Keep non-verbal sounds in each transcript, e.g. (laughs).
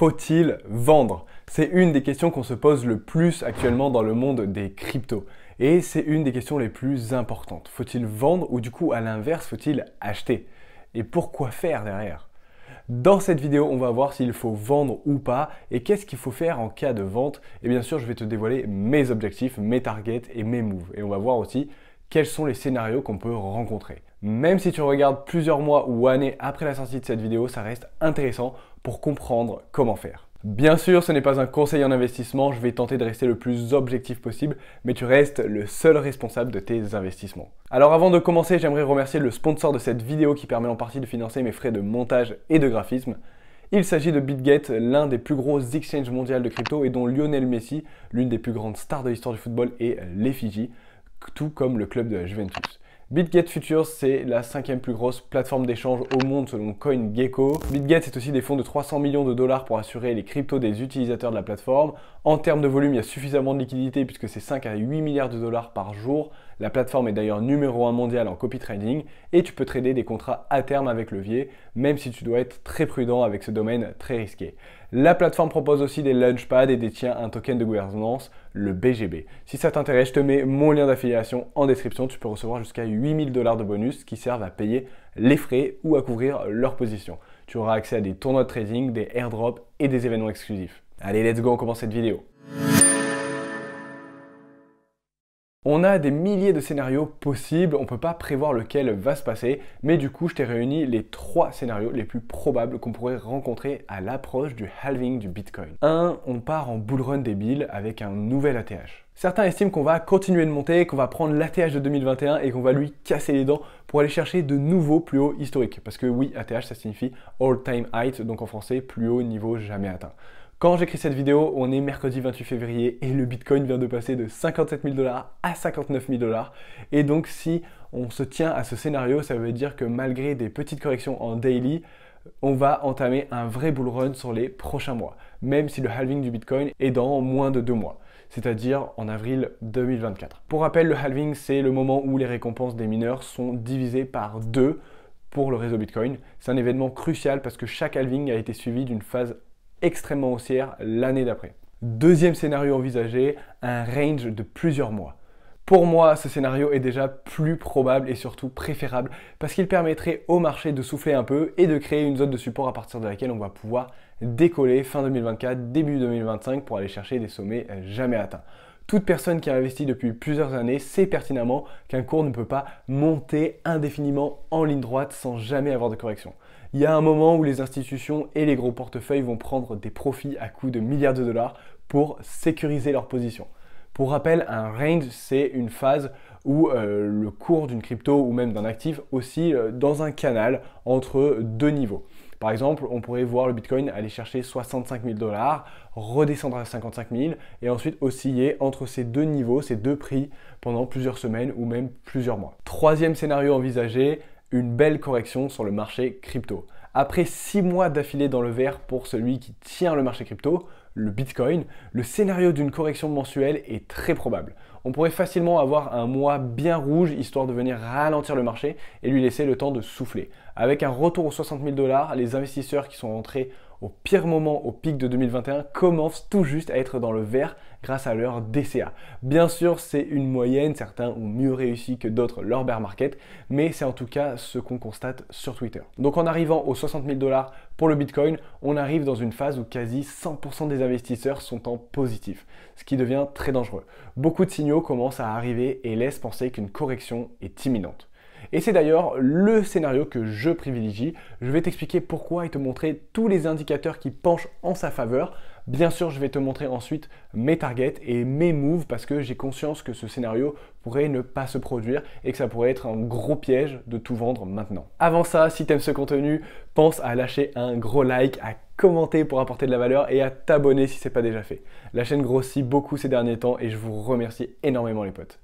faut-il vendre C'est une des questions qu'on se pose le plus actuellement dans le monde des cryptos. Et c'est une des questions les plus importantes. Faut-il vendre ou du coup à l'inverse, faut-il acheter Et pourquoi faire derrière dans cette vidéo, on va voir s'il faut vendre ou pas et qu'est-ce qu'il faut faire en cas de vente. Et bien sûr, je vais te dévoiler mes objectifs, mes targets et mes moves. Et on va voir aussi quels sont les scénarios qu'on peut rencontrer. Même si tu regardes plusieurs mois ou années après la sortie de cette vidéo, ça reste intéressant pour comprendre comment faire. Bien sûr, ce n'est pas un conseil en investissement, je vais tenter de rester le plus objectif possible, mais tu restes le seul responsable de tes investissements. Alors avant de commencer, j'aimerais remercier le sponsor de cette vidéo qui permet en partie de financer mes frais de montage et de graphisme. Il s'agit de Bitgate, l'un des plus gros exchanges mondiaux de crypto et dont Lionel Messi, l'une des plus grandes stars de l'histoire du football, est l'effigie tout comme le club de la Juventus. BitGet Futures, c'est la cinquième plus grosse plateforme d'échange au monde selon CoinGecko. BitGet, c'est aussi des fonds de 300 millions de dollars pour assurer les cryptos des utilisateurs de la plateforme. En termes de volume, il y a suffisamment de liquidités puisque c'est 5 à 8 milliards de dollars par jour la plateforme est d'ailleurs numéro 1 mondial en copy trading et tu peux trader des contrats à terme avec levier, même si tu dois être très prudent avec ce domaine très risqué. La plateforme propose aussi des launchpads et détient un token de gouvernance, le BGB. Si ça t'intéresse, je te mets mon lien d'affiliation en description. Tu peux recevoir jusqu'à 8000 dollars de bonus qui servent à payer les frais ou à couvrir leur position. Tu auras accès à des tournois de trading, des airdrops et des événements exclusifs. Allez, let's go, on commence cette vidéo. On a des milliers de scénarios possibles, on ne peut pas prévoir lequel va se passer, mais du coup je t'ai réuni les trois scénarios les plus probables qu'on pourrait rencontrer à l'approche du halving du Bitcoin. 1. On part en bull run débile avec un nouvel ATH. Certains estiment qu'on va continuer de monter, qu'on va prendre l'ATH de 2021 et qu'on va lui casser les dents pour aller chercher de nouveaux plus hauts historiques. Parce que oui, ATH ça signifie all time height, donc en français plus haut niveau jamais atteint. Quand j'écris cette vidéo, on est mercredi 28 février et le Bitcoin vient de passer de 57 000 dollars à 59 000 dollars. Et donc si on se tient à ce scénario, ça veut dire que malgré des petites corrections en daily, on va entamer un vrai bull run sur les prochains mois, même si le halving du Bitcoin est dans moins de deux mois, c'est-à-dire en avril 2024. Pour rappel, le halving, c'est le moment où les récompenses des mineurs sont divisées par deux pour le réseau Bitcoin. C'est un événement crucial parce que chaque halving a été suivi d'une phase extrêmement haussière l'année d'après. Deuxième scénario envisagé, un range de plusieurs mois. Pour moi, ce scénario est déjà plus probable et surtout préférable parce qu'il permettrait au marché de souffler un peu et de créer une zone de support à partir de laquelle on va pouvoir décoller fin 2024, début 2025 pour aller chercher des sommets euh, jamais atteints. Toute personne qui a investi depuis plusieurs années sait pertinemment qu'un cours ne peut pas monter indéfiniment en ligne droite sans jamais avoir de correction il y a un moment où les institutions et les gros portefeuilles vont prendre des profits à coût de milliards de dollars pour sécuriser leur position. Pour rappel, un range, c'est une phase où euh, le cours d'une crypto ou même d'un actif oscille euh, dans un canal entre deux niveaux. Par exemple, on pourrait voir le Bitcoin aller chercher 65 000 dollars, redescendre à 55 000 et ensuite osciller entre ces deux niveaux, ces deux prix pendant plusieurs semaines ou même plusieurs mois. Troisième scénario envisagé, une belle correction sur le marché crypto. Après 6 mois d'affilée dans le vert pour celui qui tient le marché crypto, le Bitcoin, le scénario d'une correction mensuelle est très probable. On pourrait facilement avoir un mois bien rouge histoire de venir ralentir le marché et lui laisser le temps de souffler. Avec un retour aux 60 000 dollars, les investisseurs qui sont rentrés au pire moment, au pic de 2021, commencent tout juste à être dans le vert grâce à leur DCA. Bien sûr, c'est une moyenne, certains ont mieux réussi que d'autres leur bear market, mais c'est en tout cas ce qu'on constate sur Twitter. Donc en arrivant aux 60 000 dollars pour le Bitcoin, on arrive dans une phase où quasi 100% des investisseurs sont en positif, ce qui devient très dangereux. Beaucoup de signaux commencent à arriver et laissent penser qu'une correction est imminente. Et c'est d'ailleurs le scénario que je privilégie. Je vais t'expliquer pourquoi et te montrer tous les indicateurs qui penchent en sa faveur. Bien sûr, je vais te montrer ensuite mes targets et mes moves parce que j'ai conscience que ce scénario pourrait ne pas se produire et que ça pourrait être un gros piège de tout vendre maintenant. Avant ça, si aimes ce contenu, pense à lâcher un gros like, à commenter pour apporter de la valeur et à t'abonner si ce n'est pas déjà fait. La chaîne grossit beaucoup ces derniers temps et je vous remercie énormément les potes.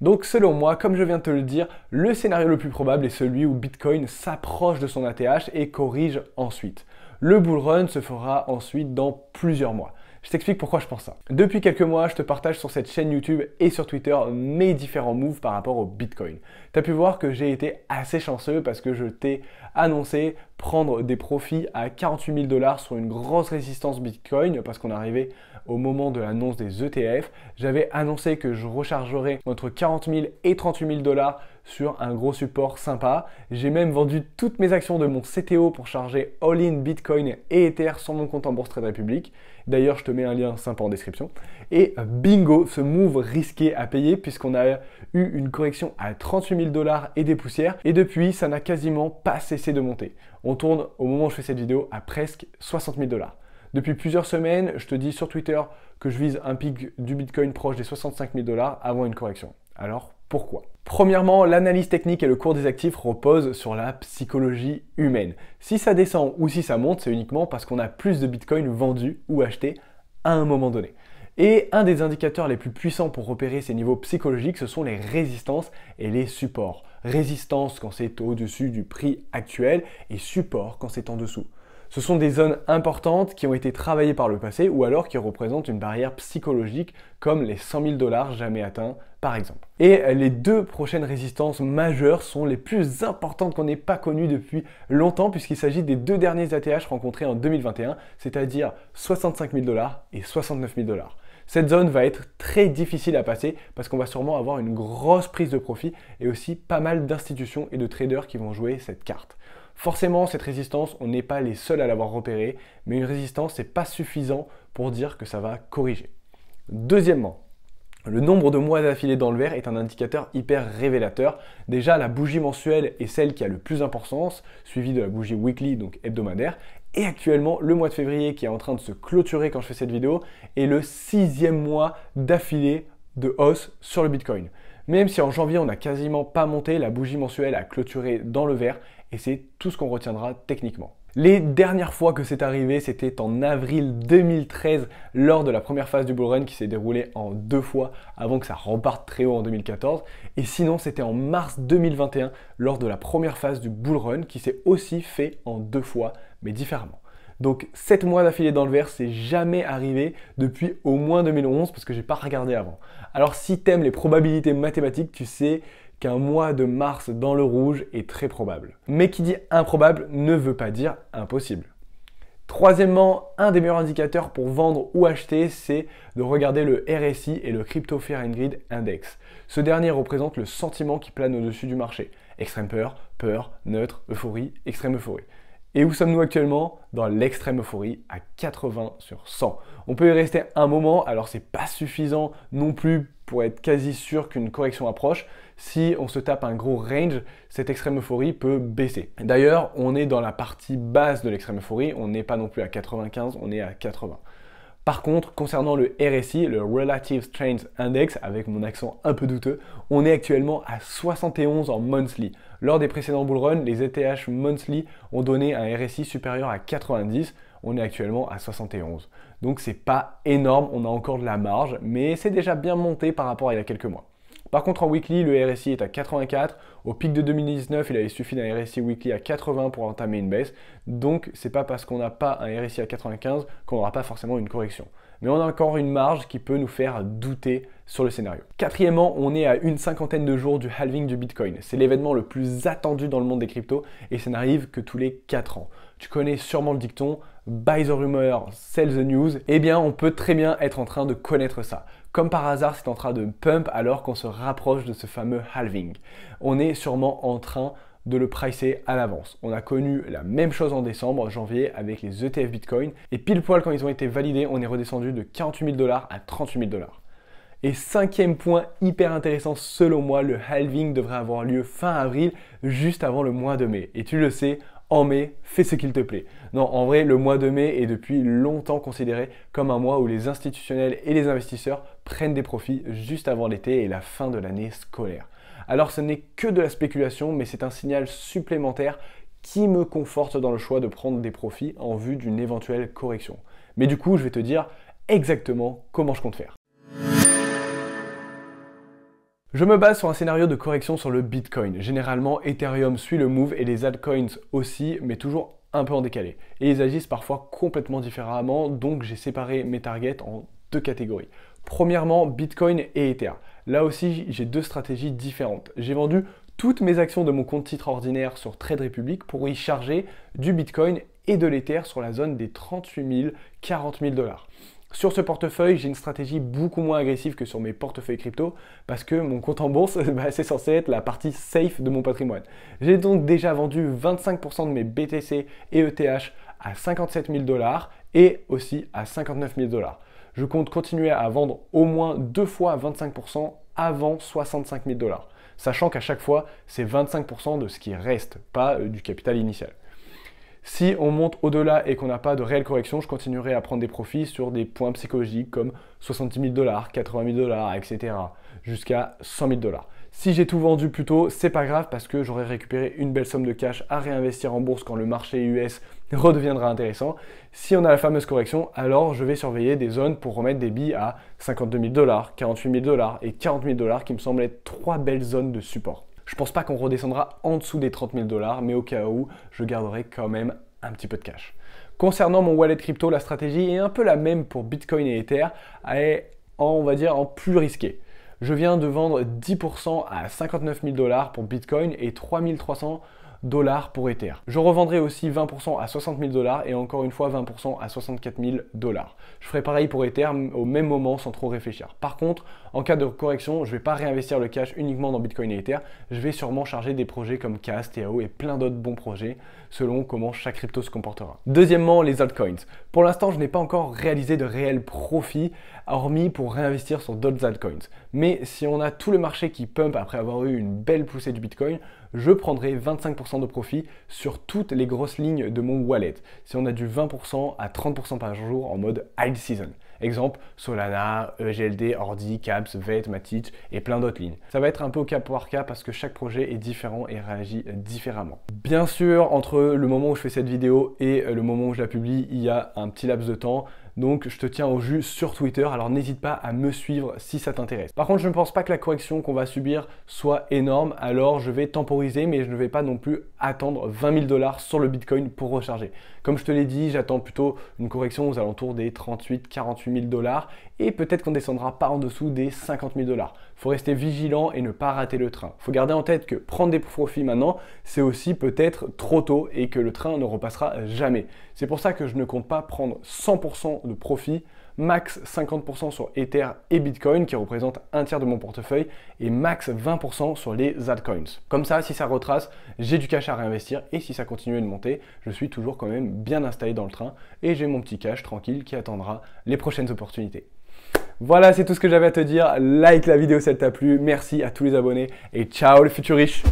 Donc selon moi, comme je viens de te le dire, le scénario le plus probable est celui où Bitcoin s'approche de son ATH et corrige ensuite. Le bull run se fera ensuite dans plusieurs mois. Je t'explique pourquoi je pense ça. Depuis quelques mois, je te partage sur cette chaîne YouTube et sur Twitter mes différents moves par rapport au Bitcoin. T'as pu voir que j'ai été assez chanceux parce que je t'ai annoncé prendre des profits à 48 000 dollars sur une grosse résistance Bitcoin parce qu'on arrivait au moment de l'annonce des ETF. J'avais annoncé que je rechargerais entre 40 000 et 38 000 dollars sur un gros support sympa. J'ai même vendu toutes mes actions de mon CTO pour charger all-in Bitcoin et Ether sur mon compte en bourse Trade Republic. D'ailleurs, je te mets un lien sympa en description. Et bingo, ce move risqué à payer puisqu'on a eu une correction à 38 000 dollars et des poussières. Et depuis, ça n'a quasiment pas cessé de monter. On tourne, au moment où je fais cette vidéo, à presque 60 000 dollars. Depuis plusieurs semaines, je te dis sur Twitter que je vise un pic du Bitcoin proche des 65 000 dollars avant une correction. Alors pourquoi Premièrement, l'analyse technique et le cours des actifs reposent sur la psychologie humaine. Si ça descend ou si ça monte, c'est uniquement parce qu'on a plus de Bitcoin vendu ou acheté à un moment donné. Et un des indicateurs les plus puissants pour repérer ces niveaux psychologiques, ce sont les résistances et les supports. Résistance quand c'est au-dessus du prix actuel et support quand c'est en dessous. Ce sont des zones importantes qui ont été travaillées par le passé ou alors qui représentent une barrière psychologique comme les 100 000 dollars jamais atteints par exemple. Et les deux prochaines résistances majeures sont les plus importantes qu'on n'ait pas connues depuis longtemps puisqu'il s'agit des deux derniers ATH rencontrés en 2021, c'est-à-dire 65 000 dollars et 69 000 dollars. Cette zone va être très difficile à passer parce qu'on va sûrement avoir une grosse prise de profit et aussi pas mal d'institutions et de traders qui vont jouer cette carte. Forcément, cette résistance, on n'est pas les seuls à l'avoir repérée, mais une résistance, n'est pas suffisant pour dire que ça va corriger. Deuxièmement, le nombre de mois d'affilée dans le vert est un indicateur hyper révélateur. Déjà, la bougie mensuelle est celle qui a le plus d'importance, suivie de la bougie weekly, donc hebdomadaire, et actuellement, le mois de février qui est en train de se clôturer quand je fais cette vidéo est le sixième mois d'affilée de hausse sur le Bitcoin. Même si en janvier on n'a quasiment pas monté, la bougie mensuelle a clôturé dans le vert et c'est tout ce qu'on retiendra techniquement. Les dernières fois que c'est arrivé, c'était en avril 2013 lors de la première phase du bull run qui s'est déroulée en deux fois avant que ça remparte très haut en 2014. Et sinon, c'était en mars 2021 lors de la première phase du bull run qui s'est aussi fait en deux fois mais différemment. Donc 7 mois d'affilée dans le vert, c'est jamais arrivé depuis au moins 2011 parce que j'ai pas regardé avant. Alors si t'aimes les probabilités mathématiques, tu sais qu'un mois de mars dans le rouge est très probable. Mais qui dit improbable ne veut pas dire impossible. Troisièmement, un des meilleurs indicateurs pour vendre ou acheter, c'est de regarder le RSI et le Crypto Fair and Grid Index. Ce dernier représente le sentiment qui plane au-dessus du marché. Extrême peur, peur, neutre, euphorie, extrême euphorie. Et où sommes-nous actuellement Dans l'extrême euphorie à 80 sur 100. On peut y rester un moment, alors c'est pas suffisant non plus pour être quasi sûr qu'une correction approche. Si on se tape un gros range, cette extrême euphorie peut baisser. D'ailleurs, on est dans la partie basse de l'extrême euphorie, on n'est pas non plus à 95, on est à 80. Par contre, concernant le RSI, le Relative Strength Index, avec mon accent un peu douteux, on est actuellement à 71 en monthly. Lors des précédents bullruns, les ETH monthly ont donné un RSI supérieur à 90. On est actuellement à 71. Donc c'est pas énorme, on a encore de la marge, mais c'est déjà bien monté par rapport à il y a quelques mois. Par contre, en weekly, le RSI est à 84. Au pic de 2019, il avait suffi d'un RSI weekly à 80 pour entamer une baisse. Donc, c'est pas parce qu'on n'a pas un RSI à 95 qu'on n'aura pas forcément une correction. Mais on a encore une marge qui peut nous faire douter sur le scénario. Quatrièmement, on est à une cinquantaine de jours du halving du Bitcoin. C'est l'événement le plus attendu dans le monde des cryptos et ça n'arrive que tous les 4 ans. Tu connais sûrement le dicton, buy the rumor, sell the news, eh bien on peut très bien être en train de connaître ça. Comme par hasard, c'est en train de pump alors qu'on se rapproche de ce fameux halving. On est sûrement en train de le pricer à l'avance. On a connu la même chose en décembre, janvier avec les ETF Bitcoin et pile poil quand ils ont été validés, on est redescendu de 48 000 dollars à 38 000 dollars. Et cinquième point hyper intéressant selon moi, le halving devrait avoir lieu fin avril, juste avant le mois de mai. Et tu le sais, en mai, fais ce qu'il te plaît. Non, en vrai, le mois de mai est depuis longtemps considéré comme un mois où les institutionnels et les investisseurs prennent des profits juste avant l'été et la fin de l'année scolaire. Alors ce n'est que de la spéculation, mais c'est un signal supplémentaire qui me conforte dans le choix de prendre des profits en vue d'une éventuelle correction. Mais du coup, je vais te dire exactement comment je compte faire. Je me base sur un scénario de correction sur le Bitcoin. Généralement, Ethereum suit le move et les altcoins aussi, mais toujours un peu en décalé. Et ils agissent parfois complètement différemment, donc j'ai séparé mes targets en deux catégories. Premièrement, Bitcoin et Ether. Là aussi, j'ai deux stratégies différentes. J'ai vendu toutes mes actions de mon compte titre ordinaire sur Trade Republic pour y charger du Bitcoin et de l'Ether sur la zone des 38 000, 40 000 dollars. Sur ce portefeuille, j'ai une stratégie beaucoup moins agressive que sur mes portefeuilles crypto parce que mon compte en bourse, (laughs) bah, c'est censé être la partie safe de mon patrimoine. J'ai donc déjà vendu 25% de mes BTC et ETH à 57 000 dollars et aussi à 59 000 dollars. Je compte continuer à vendre au moins deux fois 25% avant 65 000 dollars, sachant qu'à chaque fois, c'est 25% de ce qui reste, pas euh, du capital initial. Si on monte au-delà et qu'on n'a pas de réelle correction, je continuerai à prendre des profits sur des points psychologiques comme 70 000 dollars, 80 000 dollars, etc. jusqu'à 100 000 dollars. Si j'ai tout vendu plus tôt, c'est pas grave parce que j'aurai récupéré une belle somme de cash à réinvestir en bourse quand le marché US redeviendra intéressant. Si on a la fameuse correction, alors je vais surveiller des zones pour remettre des billes à 52 000 dollars, 48 000 dollars et 40 000 dollars qui me semblent être trois belles zones de support. Je pense pas qu'on redescendra en dessous des 30 000 dollars, mais au cas où, je garderai quand même un petit peu de cash. Concernant mon wallet crypto, la stratégie est un peu la même pour Bitcoin et Ether, mais en, on va dire en plus risqué. Je viens de vendre 10% à 59 000 dollars pour Bitcoin et 3300 dollars pour Ether. Je revendrai aussi 20% à 60 000 dollars et encore une fois 20% à 64 000 dollars. Je ferai pareil pour Ether au même moment sans trop réfléchir. Par contre, en cas de correction, je ne vais pas réinvestir le cash uniquement dans Bitcoin et Ether. Je vais sûrement charger des projets comme CAS, TAO et plein d'autres bons projets selon comment chaque crypto se comportera. Deuxièmement, les altcoins. Pour l'instant, je n'ai pas encore réalisé de réel profit hormis pour réinvestir sur d'autres altcoins. Mais si on a tout le marché qui pump après avoir eu une belle poussée du Bitcoin, je prendrai 25% de profit sur toutes les grosses lignes de mon wallet. Si on a du 20% à 30% par jour en mode high season. Exemple, Solana, EGLD, Ordi, Caps, Vate, Matic et plein d'autres lignes. Ça va être un peu au cas par cas parce que chaque projet est différent et réagit différemment. Bien sûr, entre le moment où je fais cette vidéo et le moment où je la publie, il y a un petit laps de temps. Donc je te tiens au jus sur Twitter, alors n'hésite pas à me suivre si ça t'intéresse. Par contre, je ne pense pas que la correction qu'on va subir soit énorme, alors je vais temporiser, mais je ne vais pas non plus attendre 20 000 dollars sur le Bitcoin pour recharger. Comme je te l'ai dit, j'attends plutôt une correction aux alentours des 38 48 000 dollars et peut-être qu'on descendra pas en dessous des 50 000 dollars. Faut rester vigilant et ne pas rater le train. Il Faut garder en tête que prendre des profits maintenant, c'est aussi peut-être trop tôt et que le train ne repassera jamais. C'est pour ça que je ne compte pas prendre 100% de profit, max 50% sur Ether et Bitcoin qui représentent un tiers de mon portefeuille et max 20% sur les altcoins. Comme ça, si ça retrace, j'ai du cash à réinvestir et si ça continue de monter, je suis toujours quand même bien installé dans le train et j'ai mon petit cash tranquille qui attendra les prochaines opportunités. Voilà, c'est tout ce que j'avais à te dire. Like la vidéo si elle t'a plu. Merci à tous les abonnés et ciao le futur riche.